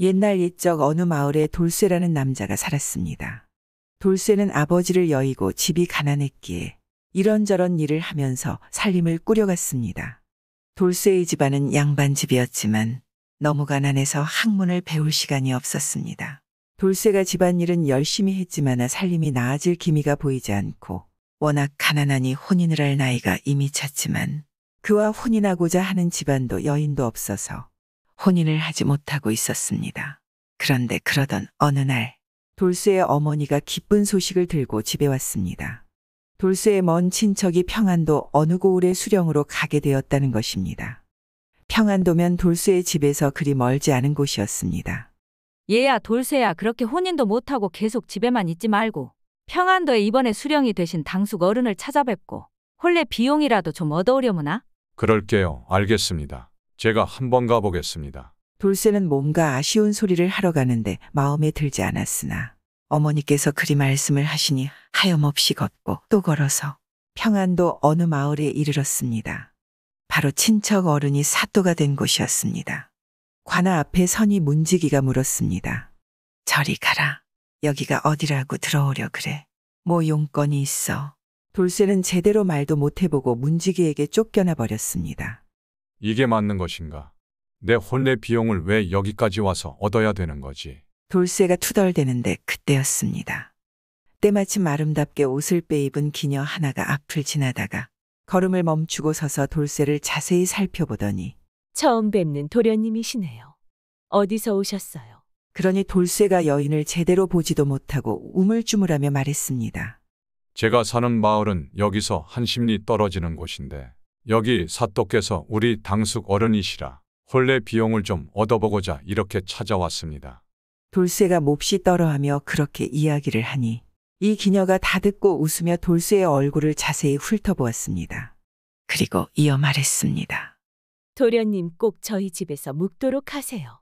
옛날 옛적 어느 마을에 돌쇠라는 남자가 살았습니다. 돌쇠는 아버지를 여의고 집이 가난했기에 이런저런 일을 하면서 살림을 꾸려갔습니다. 돌쇠의 집안은 양반집이었지만 너무 가난해서 학문을 배울 시간이 없었습니다. 돌쇠가 집안일은 열심히 했지만 살림이 나아질 기미가 보이지 않고 워낙 가난하니 혼인을 할 나이가 이미 찼지만 그와 혼인하고자 하는 집안도 여인도 없어서 혼인을 하지 못하고 있었습니다. 그런데 그러던 어느 날 돌쇠의 어머니가 기쁜 소식을 들고 집에 왔습니다. 돌쇠의 먼 친척이 평안도 어느 고을의 수령으로 가게 되었다는 것입니다. 평안도면 돌쇠의 집에서 그리 멀지 않은 곳이었습니다. 얘야 돌쇠야 그렇게 혼인도 못하고 계속 집에만 있지 말고 평안도에 이번에 수령이 되신 당숙 어른을 찾아뵙고 혼례 비용이라도 좀 얻어오려무나? 그럴게요. 알겠습니다. 제가 한 번 가보겠습니다. 돌쇠는 뭔가 아쉬운 소리를 하러 가는데 마음에 들지 않았으나 어머니께서 그리 말씀을 하시니 하염없이 걷고 또 걸어서 평안도 어느 마을에 이르렀습니다. 바로 친척 어른이 사또가 된 곳이었습니다. 관아 앞에 선이 문지기가 물었습니다. 저리 가라. 여기가 어디라고 들어오려 그래. 뭐 용건이 있어. 돌쇠는 제대로 말도 못해보고 문지기에게 쫓겨나 버렸습니다. 이게 맞는 것인가? 내 혼례 비용을 왜 여기까지 와서 얻어야 되는 거지? 돌쇠가 투덜대는데 그때였습니다. 때마침 아름답게 옷을 빼입은 기녀 하나가 앞을 지나다가 걸음을 멈추고 서서 돌쇠를 자세히 살펴보더니 처음 뵙는 도련님이시네요. 어디서 오셨어요? 그러니 돌쇠가 여인을 제대로 보지도 못하고 우물쭈물하며 말했습니다. 제가 사는 마을은 여기서 한심리 떨어지는 곳인데 여기 사또께서 우리 당숙 어른이시라 혼례 비용을 좀 얻어보고자 이렇게 찾아왔습니다. 돌쇠가 몹시 떨어하며 그렇게 이야기를 하니 이 기녀가 다 듣고 웃으며 돌쇠의 얼굴을 자세히 훑어보았습니다. 그리고 이어 말했습니다. 도련님 꼭 저희 집에서 묵도록 하세요.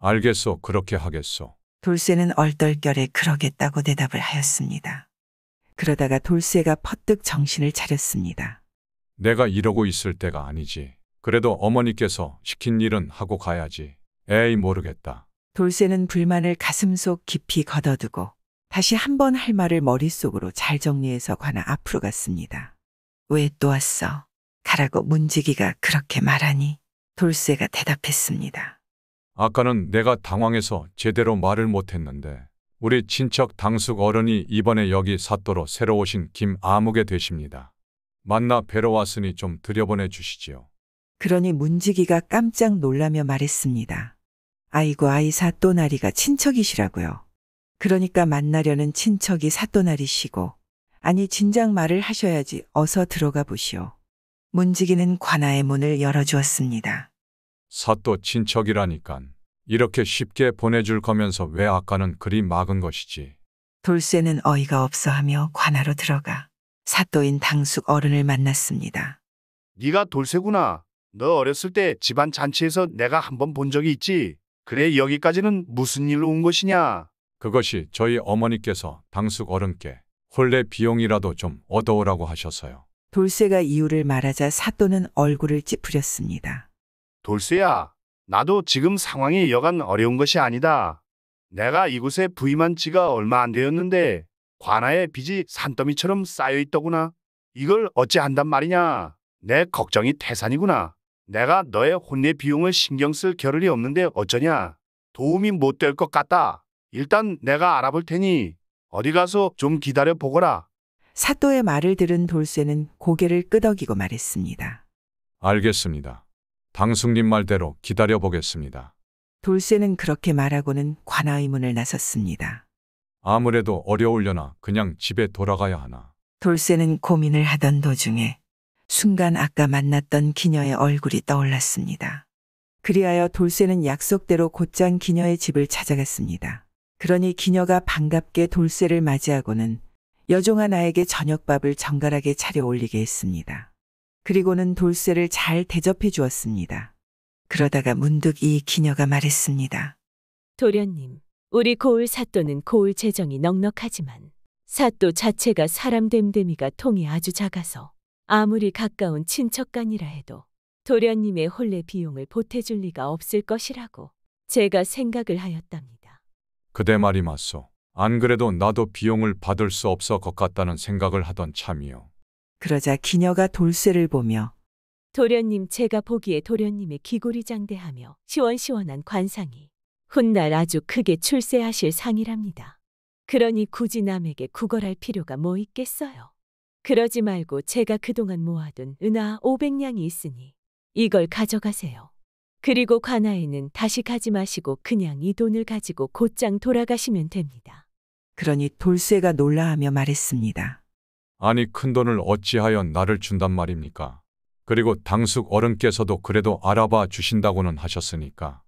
알겠소. 그렇게 하겠소. 돌쇠는 얼떨결에 그러겠다고 대답을 하였습니다. 그러다가 돌쇠가 퍼뜩 정신을 차렸습니다. 내가 이러고 있을 때가 아니지. 그래도 어머니께서 시킨 일은 하고 가야지. 에이 모르겠다. 돌쇠는 불만을 가슴속 깊이 걷어두고 다시 한 번 할 말을 머릿속으로 잘 정리해서 관아 앞으로 갔습니다. 왜 또 왔어? 가라고 문지기가 그렇게 말하니 돌쇠가 대답했습니다. 아까는 내가 당황해서 제대로 말을 못했는데 우리 친척 당숙 어른이 이번에 여기 사또로 새로 오신 김아무개 되십니다. 만나 뵈러 왔으니 좀 들여보내 주시지요. 그러니 문지기가 깜짝 놀라며 말했습니다. 아이고 아이 사또나리가 친척이시라고요. 그러니까 만나려는 친척이 사또나리시고 아니 진작 말을 하셔야지 어서 들어가 보시오. 문지기는 관아의 문을 열어주었습니다. 사또 친척이라니깐 이렇게 쉽게 보내줄 거면서 왜 아까는 그리 막은 것이지. 돌쇠는 어이가 없어 하며 관아로 들어가 사또인 당숙 어른을 만났습니다. 네가 돌쇠구나. 너 어렸을 때 집안 잔치에서 내가 한번 본 적이 있지. 그래 여기까지는 무슨 일로 온 것이냐? 그것이 저희 어머니께서 당숙 어른께 혼례 비용이라도 좀 얻어오라고 하셨어요. 돌쇠가 이유를 말하자 사또는 얼굴을 찌푸렸습니다. 돌쇠야, 나도 지금 상황이 여간 어려운 것이 아니다. 내가 이곳에 부임한 지가 얼마 안 되었는데 관아의 빚이 산더미처럼 쌓여 있더구나. 이걸 어찌 한단 말이냐. 내 걱정이 태산이구나. 내가 너의 혼례 비용을 신경 쓸 겨를이 없는데 어쩌냐. 도움이 못 될 것 같다. 일단 내가 알아볼 테니 어디 가서 좀 기다려 보거라. 사또의 말을 들은 돌쇠는 고개를 끄덕이고 말했습니다. 알겠습니다. 당숙님 말대로 기다려 보겠습니다. 돌쇠는 그렇게 말하고는 관아의 문을 나섰습니다. 아무래도 어려울려나 그냥 집에 돌아가야 하나. 돌쇠는 고민을 하던 도중에 순간 아까 만났던 기녀의 얼굴이 떠올랐습니다. 그리하여 돌쇠는 약속대로 곧장 기녀의 집을 찾아갔습니다. 그러니 기녀가 반갑게 돌쇠를 맞이하고는 여종아 나에게 저녁밥을 정갈하게 차려 올리게 했습니다. 그리고는 돌쇠를 잘 대접해 주었습니다. 그러다가 문득 이 기녀가 말했습니다. 도련님, 우리 고을 사또는 고을 재정이 넉넉하지만 사또 자체가 사람 됨됨이가 통이 아주 작아서 아무리 가까운 친척간이라 해도 도련님의 혼례 비용을 보태줄 리가 없을 것이라고 제가 생각을 하였답니다. 그대 말이 맞소. 안 그래도 나도 비용을 받을 수 없어 것 같다는 생각을 하던 참이요. 그러자 기녀가 돌쇠를 보며 도련님 제가 보기에 도련님의 기골이 장대하며 시원시원한 관상이 훗날 아주 크게 출세하실 상이랍니다. 그러니 굳이 남에게 구걸할 필요가 뭐 있겠어요. 그러지 말고 제가 그동안 모아둔 은하 500냥이 있으니 이걸 가져가세요. 그리고 관아에는 다시 가지 마시고 그냥 이 돈을 가지고 곧장 돌아가시면 됩니다. 그러니 돌쇠가 놀라하며 말했습니다. 아니 큰 돈을 어찌하여 나를 준단 말입니까? 그리고 당숙 어른께서도 그래도 알아봐 주신다고는 하셨으니까.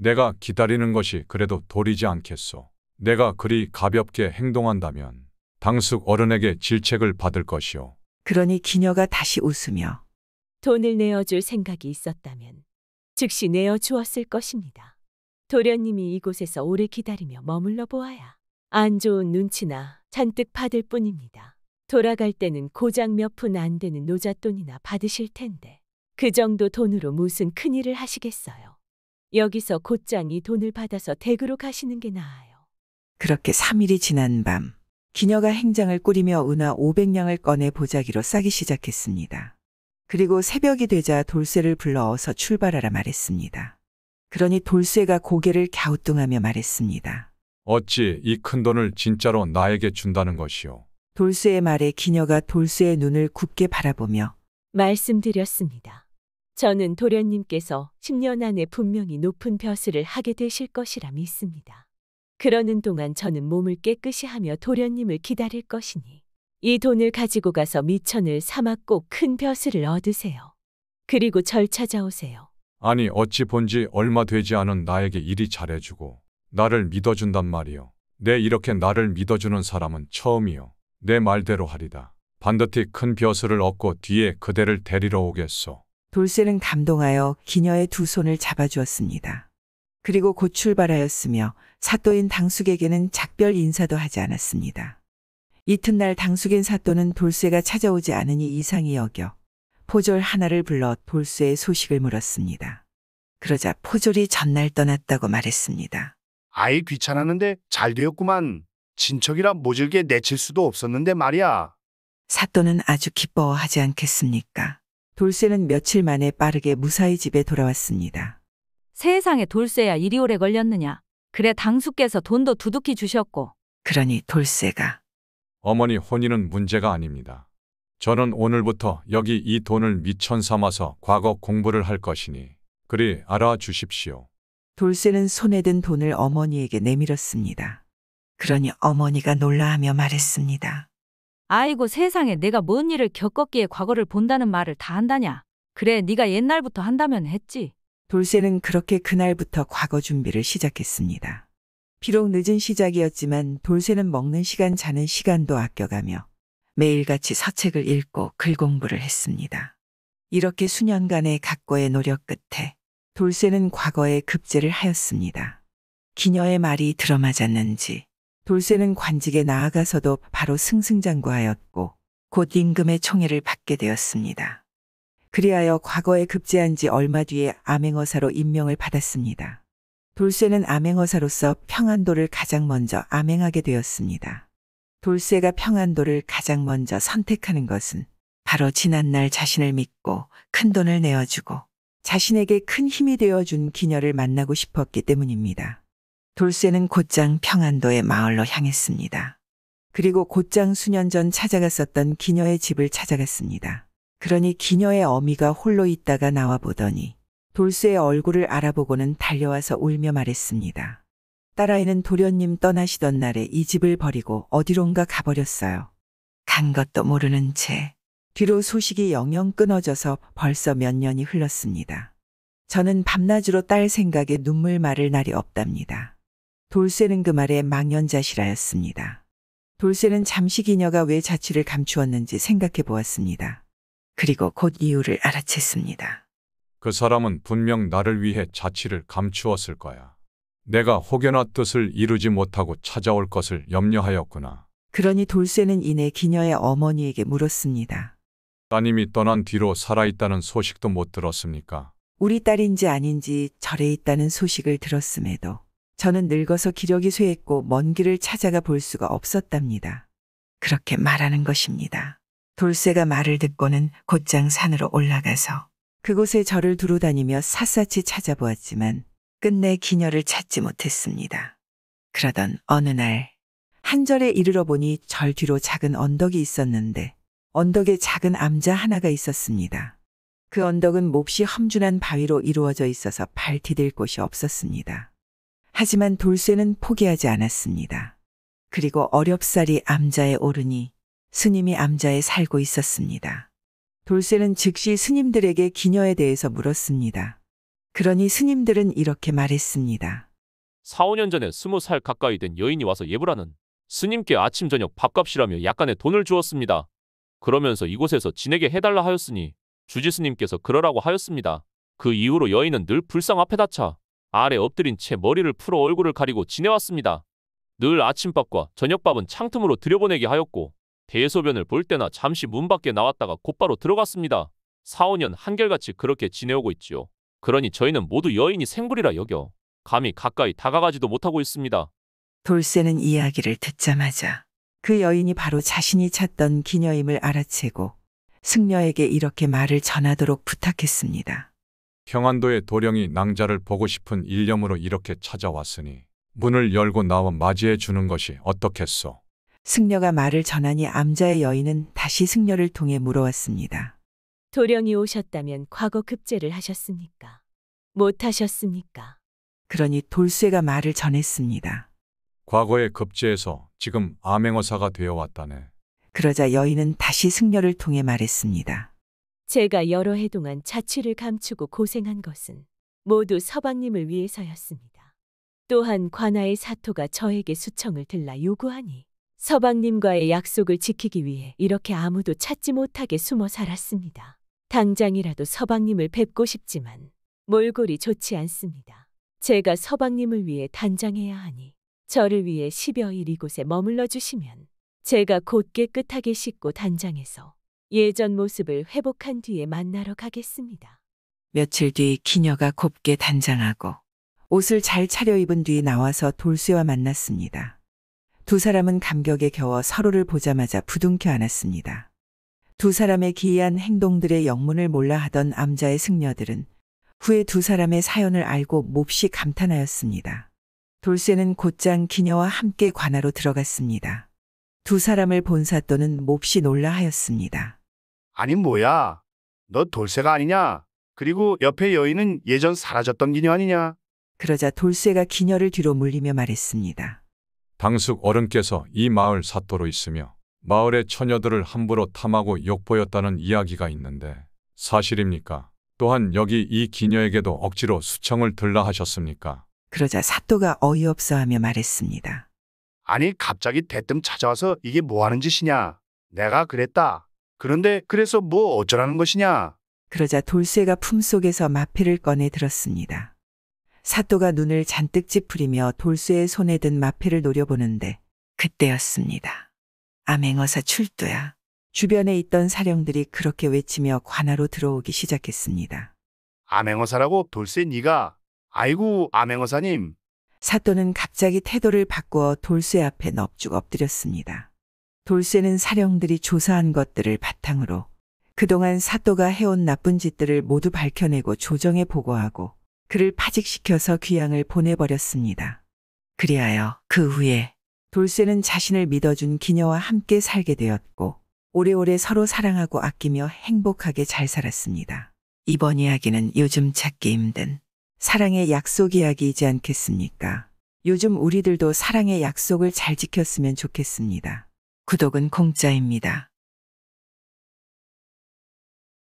내가 기다리는 것이 그래도 도리지 않겠소. 내가 그리 가볍게 행동한다면 당숙 어른에게 질책을 받을 것이오. 그러니 기녀가 다시 웃으며 돈을 내어줄 생각이 있었다면 즉시 내어 주었을 것입니다. 도련님이 이곳에서 오래 기다리며 머물러 보아야 안 좋은 눈치나 잔뜩 받을 뿐입니다. 돌아갈 때는 고작 몇 푼 안 되는 노잣돈이나 받으실 텐데 그 정도 돈으로 무슨 큰일을 하시겠어요. 여기서 곧장이 돈을 받아서 댁으로 가시는 게 나아요. 그렇게 3일이 지난 밤, 기녀가 행장을 꾸리며 은화 500냥을 꺼내 보자기로 싸기 시작했습니다. 그리고 새벽이 되자 돌쇠를 불러어서 출발하라 말했습니다. 그러니 돌쇠가 고개를 갸우뚱하며 말했습니다. 어찌 이 큰 돈을 진짜로 나에게 준다는 것이오. 돌쇠의 말에 기녀가 돌쇠의 눈을 굳게 바라보며 말씀드렸습니다. 저는 도련님께서 10년 안에 분명히 높은 벼슬을 하게 되실 것이라 믿습니다. 그러는 동안 저는 몸을 깨끗이 하며 도련님을 기다릴 것이니 이 돈을 가지고 가서 미천을 삼아 꼭큰 벼슬을 얻으세요. 그리고 절 찾아오세요. 아니 어찌 본지 얼마 되지 않은 나에게 일이 잘해주고 나를 믿어준단 말이요. 내 네, 이렇게 나를 믿어주는 사람은 처음이요. 내 말대로 하리다. 반드시 큰 벼슬을 얻고 뒤에 그대를 데리러 오겠소. 돌쇠는 감동하여 기녀의 두 손을 잡아주었습니다. 그리고 곧 출발하였으며 사또인 당숙에게는 작별 인사도 하지 않았습니다. 이튿날 당숙인 사또는 돌쇠가 찾아오지 않으니 이상히 여겨 포졸 하나를 불러 돌쇠의 소식을 물었습니다. 그러자 포졸이 전날 떠났다고 말했습니다. 아이 귀찮았는데 잘 되었구만. 친척이라 모질게 내칠 수도 없었는데 말이야. 사또는 아주 기뻐하지 않겠습니까? 돌쇠는 며칠 만에 빠르게 무사히 집에 돌아왔습니다. 세상에 돌쇠야 이리 오래 걸렸느냐. 그래 당수께서 돈도 두둑히 주셨고. 그러니 돌쇠가 어머니 혼인은 문제가 아닙니다. 저는 오늘부터 여기 이 돈을 미천 삼아서 과거 공부를 할 것이니 그리 알아주십시오. 돌쇠는 손에 든 돈을 어머니에게 내밀었습니다. 그러니 어머니가 놀라하며 말했습니다. 아이고 세상에 내가 뭔 일을 겪었기에 과거를 본다는 말을 다 한다냐. 그래 네가 옛날부터 한다면 했지. 돌쇠는 그렇게 그날부터 과거 준비를 시작했습니다. 비록 늦은 시작이었지만 돌쇠는 먹는 시간 자는 시간도 아껴가며 매일같이 서책을 읽고 글 공부를 했습니다. 이렇게 수년간의 각고의 노력 끝에 돌쇠는 과거에 급제를 하였습니다. 기녀의 말이 들어맞았는지 돌쇠는 관직에 나아가서도 바로 승승장구하였고 곧 임금의 총애를 받게 되었습니다. 그리하여 과거에 급제한 지 얼마 뒤에 암행어사로 임명을 받았습니다. 돌쇠는 암행어사로서 평안도를 가장 먼저 암행하게 되었습니다. 돌쇠가 평안도를 가장 먼저 선택하는 것은 바로 지난날 자신을 믿고 큰 돈을 내어주고 자신에게 큰 힘이 되어준 기녀를 만나고 싶었기 때문입니다. 돌쇠는 곧장 평안도의 마을로 향했습니다. 그리고 곧장 수년 전 찾아갔었던 기녀의 집을 찾아갔습니다. 그러니 기녀의 어미가 홀로 있다가 나와 보더니 돌쇠의 얼굴을 알아보고는 달려와서 울며 말했습니다. 딸아이는 도련님 떠나시던 날에 이 집을 버리고 어디론가 가버렸어요. 간 것도 모르는 채 뒤로 소식이 영영 끊어져서 벌써 몇 년이 흘렀습니다. 저는 밤낮으로 딸 생각에 눈물 마를 날이 없답니다. 돌쇠는 그 말에 망연자실하였습니다. 돌쇠는 잠시 기녀가 왜 자취를 감추었는지 생각해 보았습니다. 그리고 곧 이유를 알아챘습니다. 그 사람은 분명 나를 위해 자취를 감추었을 거야. 내가 혹여나 뜻을 이루지 못하고 찾아올 것을 염려하였구나. 그러니 돌쇠는 이내 기녀의 어머니에게 물었습니다. 따님이 떠난 뒤로 살아있다는 소식도 못 들었습니까? 우리 딸인지 아닌지 절에 있다는 소식을 들었음에도 저는 늙어서 기력이 쇠했고 먼 길을 찾아가 볼 수가 없었답니다. 그렇게 말하는 것입니다. 돌쇠가 말을 듣고는 곧장 산으로 올라가서 그곳에 저를 두루 다니며 샅샅이 찾아보았지만 끝내 기녀를 찾지 못했습니다. 그러던 어느 날 한절에 이르러 보니 절 뒤로 작은 언덕이 있었는데 언덕에 작은 암자 하나가 있었습니다. 그 언덕은 몹시 험준한 바위로 이루어져 있어서 발 디딜 곳이 없었습니다. 하지만 돌쇠는 포기하지 않았습니다. 그리고 어렵사리 암자에 오르니 스님이 암자에 살고 있었습니다. 돌쇠는 즉시 스님들에게 기녀에 대해서 물었습니다. 그러니 스님들은 이렇게 말했습니다. 4, 5년 전에 20살 가까이 된 여인이 와서 예불하는 스님께 아침 저녁 밥값이라며 약간의 돈을 주었습니다. 그러면서 이곳에서 지내게 해달라 하였으니 주지 스님께서 그러라고 하였습니다. 그 이후로 여인은 늘 불상 앞에 다차 아래 엎드린 채 머리를 풀어 얼굴을 가리고 지내왔습니다. 늘 아침밥과 저녁밥은 창틈으로 들여보내게 하였고 대소변을 볼 때나 잠시 문 밖에 나왔다가 곧바로 들어갔습니다. 4, 5년 한결같이 그렇게 지내오고 있지요. 그러니 저희는 모두 여인이 생불이라 여겨 감히 가까이 다가가지도 못하고 있습니다. 돌쇠는 이야기를 듣자마자 그 여인이 바로 자신이 찾던 기녀임을 알아채고 승려에게 이렇게 말을 전하도록 부탁했습니다. 평안도의 도령이 낭자를 보고 싶은 일념으로 이렇게 찾아왔으니 문을 열고 나와 맞이해 주는 것이 어떻겠소? 승려가 말을 전하니 암자의 여인은 다시 승려를 통해 물어왔습니다. 도령이 오셨다면 과거 급제를 하셨습니까? 못 하셨습니까? 그러니 돌쇠가 말을 전했습니다. 과거의 급제에서 지금 암행어사가 되어 왔다네. 그러자 여인은 다시 승려를 통해 말했습니다. 제가 여러 해 동안 자취를 감추고 고생한 것은 모두 서방님을 위해서였습니다. 또한 관아의 사토가 저에게 수청을 들라 요구하니 서방님과의 약속을 지키기 위해 이렇게 아무도 찾지 못하게 숨어 살았습니다. 당장이라도 서방님을 뵙고 싶지만 몰골이 좋지 않습니다. 제가 서방님을 위해 단장해야 하니 저를 위해 10여일 이곳에 머물러 주시면 제가 곧 깨끗하게 씻고 단장해서 예전 모습을 회복한 뒤에 만나러 가겠습니다. 며칠 뒤 기녀가 곱게 단장하고 옷을 잘 차려입은 뒤 나와서 돌쇠와 만났습니다. 두 사람은 감격에 겨워 서로를 보자마자 부둥켜 안았습니다. 두 사람의 기이한 행동들의 영문을 몰라 하던 암자의 승려들은 후에 두 사람의 사연을 알고 몹시 감탄하였습니다. 돌쇠는 곧장 기녀와 함께 관하로 들어갔습니다. 두 사람을 본사 또는 몹시 놀라 하였습니다. 아니 뭐야? 너 돌쇠가 아니냐? 그리고 옆에 여인은 예전 사라졌던 기녀 아니냐? 그러자 돌쇠가 기녀를 뒤로 물리며 말했습니다. 당숙 어른께서 이 마을 사또로 있으며 마을의 처녀들을 함부로 탐하고 욕보였다는 이야기가 있는데 사실입니까? 또한 여기 이 기녀에게도 억지로 수청을 들라 하셨습니까? 그러자 사또가 어이없어하며 말했습니다. 아니 갑자기 대뜸 찾아와서 이게 뭐 하는 짓이냐? 내가 그랬다. 그런데 그래서 뭐 어쩌라는 것이냐? 그러자 돌쇠가 품속에서 마필를 꺼내 들었습니다. 사또가 눈을 잔뜩 찌푸리며 돌쇠의 손에 든마필를 노려보는데 그때였습니다. 암행어사 출두야. 주변에 있던 사령들이 그렇게 외치며 관하로 들어오기 시작했습니다. 암행어사라고 돌쇠 니가? 아이고 암행어사님. 사또는 갑자기 태도를 바꾸어 돌쇠 앞에 넙죽 엎드렸습니다. 돌쇠는 사령들이 조사한 것들을 바탕으로 그동안 사또가 해온 나쁜 짓들을 모두 밝혀내고 조정에 보고하고 그를 파직시켜서 귀양을 보내버렸습니다. 그리하여 그 후에 돌쇠는 자신을 믿어준 기녀와 함께 살게 되었고 오래오래 서로 사랑하고 아끼며 행복하게 잘 살았습니다. 이번 이야기는 요즘 찾기 힘든 사랑의 약속 이야기이지 않겠습니까? 요즘 우리들도 사랑의 약속을 잘 지켰으면 좋겠습니다. 구독은 공짜입니다.